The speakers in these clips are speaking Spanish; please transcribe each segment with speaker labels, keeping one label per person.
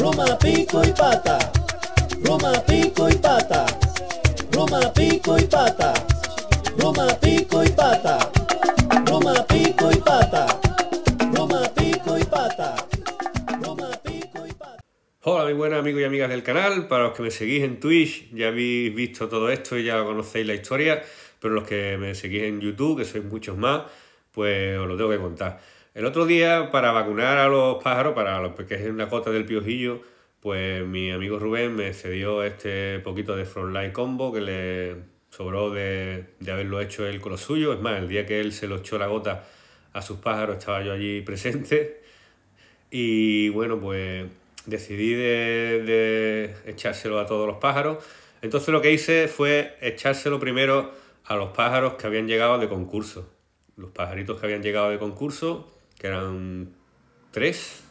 Speaker 1: Roma, pico y pata. Roma, pico y pata. Roma, pico y pata. Roma, pico y pata. Roma, pico y pata. Roma, pico y pata.
Speaker 2: Hola, mi buenos amigos y amigas del canal. Para los que me seguís en Twitch, ya habéis visto todo esto y ya conocéis la historia. Pero los que me seguís en YouTube, que sois muchos más, pues os lo tengo que contar. El otro día, para vacunar a los pájaros, para los que es una cota del piojillo, pues mi amigo Rubén me cedió este poquito de Frontline Combo que le sobró de, haberlo hecho él con lo suyo. Es más, el día que él se lo echó la gota a sus pájaros estaba yo allí presente. Y bueno, pues decidí de, echárselo a todos los pájaros. Entonces lo que hice fue echárselo primero a los pájaros que habían llegado de concurso. Los pajaritos que habían llegado de concurso que eran tres,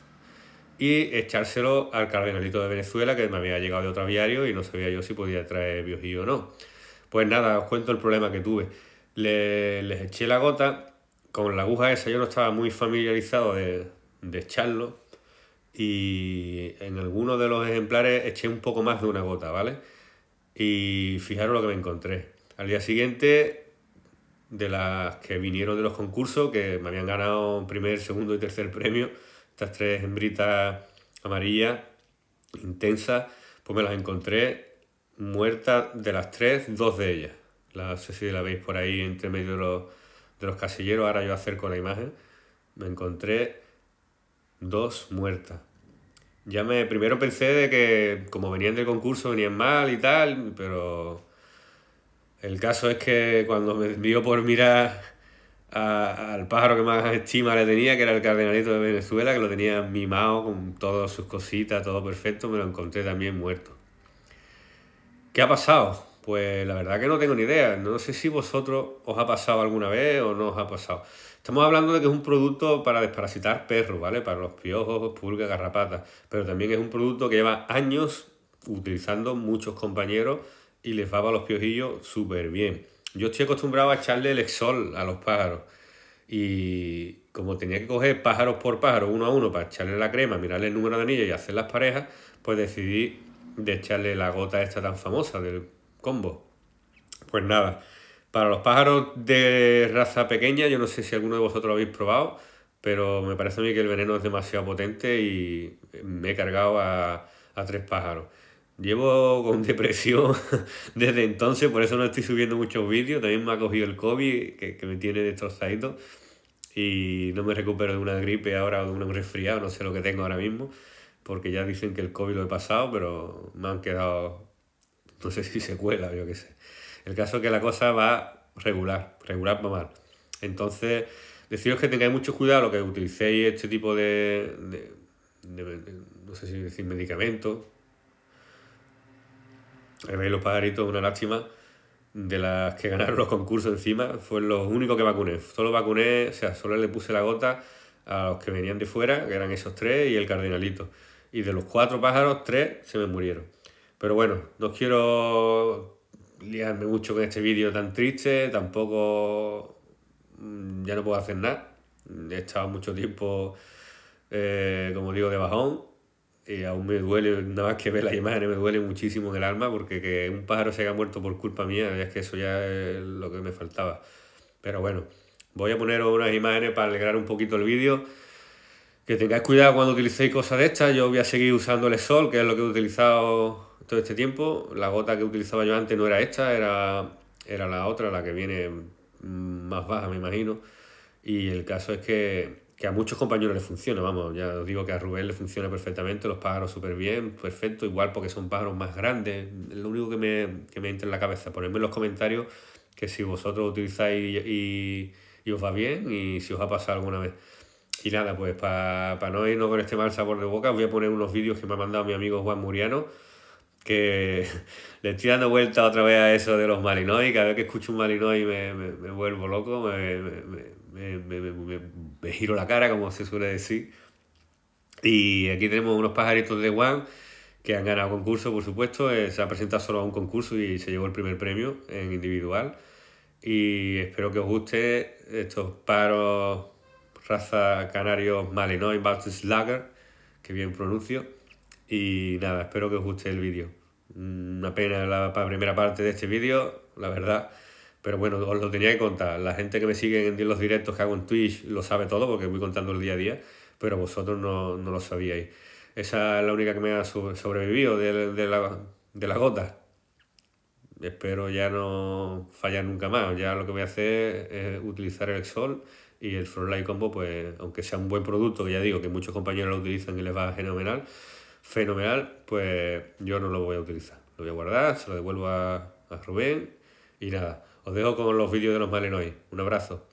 Speaker 2: y echárselo al cardenalito de Venezuela, que me había llegado de otro aviario y no sabía yo si podía traer biogío o no. Pues nada, os cuento el problema que tuve. Le, les eché la gota, con la aguja esa yo no estaba muy familiarizado de, de echarlo, y en alguno de los ejemplares eché un poco más de una gota, ¿vale? Y fijaros lo que me encontré. Al día siguiente de las que vinieron de los concursos, que me habían ganado primer, segundo y tercer premio, estas tres hembritas amarillas, intensas, pues me las encontré muertas de las tres, dos de ellas. La, no sé si la veis por ahí entre medio de los, de los casilleros, ahora yo acerco la imagen. Me encontré dos muertas. Ya me primero pensé de que como venían del concurso venían mal y tal, pero el caso es que cuando me envió por mirar al pájaro que más estima le tenía, que era el cardenalito de Venezuela, que lo tenía mimado con todas sus cositas, todo perfecto, me lo encontré también muerto. ¿Qué ha pasado? Pues la verdad que no tengo ni idea. No sé si vosotros os ha pasado alguna vez o no os ha pasado. Estamos hablando de que es un producto para desparasitar perros, ¿vale? Para los piojos, pulgas, garrapatas. Pero también es un producto que lleva años utilizando muchos compañeros y les daba los piojillos súper bien. Yo estoy acostumbrado a echarle el exol a los pájaros. Y como tenía que coger pájaros por pájaros, uno a uno, para echarle la crema, mirarle el número de anillos y hacer las parejas, pues decidí de echarle la gota esta tan famosa del combo. Pues nada, para los pájaros de raza pequeña, yo no sé si alguno de vosotros lo habéis probado, pero me parece a mí que el veneno es demasiado potente y me he cargado a, a tres pájaros. Llevo con depresión desde entonces, por eso no estoy subiendo muchos vídeos. También me ha cogido el COVID, que, me tiene destrozado Y no me recupero de una gripe ahora o de un resfriado, no sé lo que tengo ahora mismo. Porque ya dicen que el COVID lo he pasado, pero me han quedado, no sé si cuela yo qué sé. El caso es que la cosa va regular, regular va mal. Entonces, deciros que tengáis mucho cuidado lo que utilicéis este tipo de, de no sé si decir medicamentos el veis los pajaritos, una lástima. De las que ganaron los concursos encima, fue los únicos que vacuné. Solo vacuné, o sea, solo le puse la gota a los que venían de fuera, que eran esos tres, y el cardinalito. Y de los cuatro pájaros, tres se me murieron. Pero bueno, no quiero liarme mucho con este vídeo tan triste, tampoco mm, ya no puedo hacer nada. He estado mucho tiempo, eh, como digo, de bajón. Y eh, aún me duele, nada más que ver las imágenes, me duele muchísimo en el alma porque que un pájaro se haya muerto por culpa mía, es que eso ya es lo que me faltaba. Pero bueno, voy a poner unas imágenes para alegrar un poquito el vídeo. Que tengáis cuidado cuando utilicéis cosas de estas. Yo voy a seguir usando el sol, que es lo que he utilizado todo este tiempo. La gota que utilizaba yo antes no era esta, era, era la otra, la que viene mm, más baja, me imagino. Y el caso es que que a muchos compañeros les funciona, vamos, ya os digo que a Rubén le funciona perfectamente, los pájaros súper bien, perfecto, igual porque son pájaros más grandes, lo único que me, que entra en la cabeza, ponedme en los comentarios que si vosotros utilizáis y, os va bien y si os ha pasado alguna vez. Y nada, pues para no irnos con este mal sabor de boca, voy a poner unos vídeos que me ha mandado mi amigo Juan Muriano, que le estoy dando vuelta otra vez a eso de los malinois, cada vez que escucho un malinois me, me, vuelvo loco, me me, giro la cara, como se suele decir. Y aquí tenemos unos pajaritos de One que han ganado concurso, por supuesto. Eh, se ha presentado solo a un concurso y se llevó el primer premio en individual. Y espero que os guste estos paros raza canarios Malinois Lager, que bien pronuncio. Y nada, espero que os guste el vídeo. Una pena la primera parte de este vídeo, la verdad. Pero bueno, os lo tenía que contar. La gente que me sigue en los directos que hago en Twitch lo sabe todo porque voy contando el día a día, pero vosotros no, lo sabíais. Esa es la única que me ha sobrevivido de, de, la, gota. Espero ya no fallar nunca más. Ya lo que voy a hacer es utilizar el Sol y el Frontline Combo, pues aunque sea un buen producto, ya digo que muchos compañeros lo utilizan y les va fenomenal, fenomenal, pues yo no lo voy a utilizar. Lo voy a guardar, se lo devuelvo a, a Rubén y nada, os dejo con los vídeos de los malenoy. Un abrazo.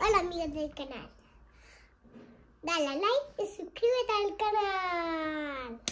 Speaker 1: Hola amigos del canal. Dale a like y suscríbete al canal.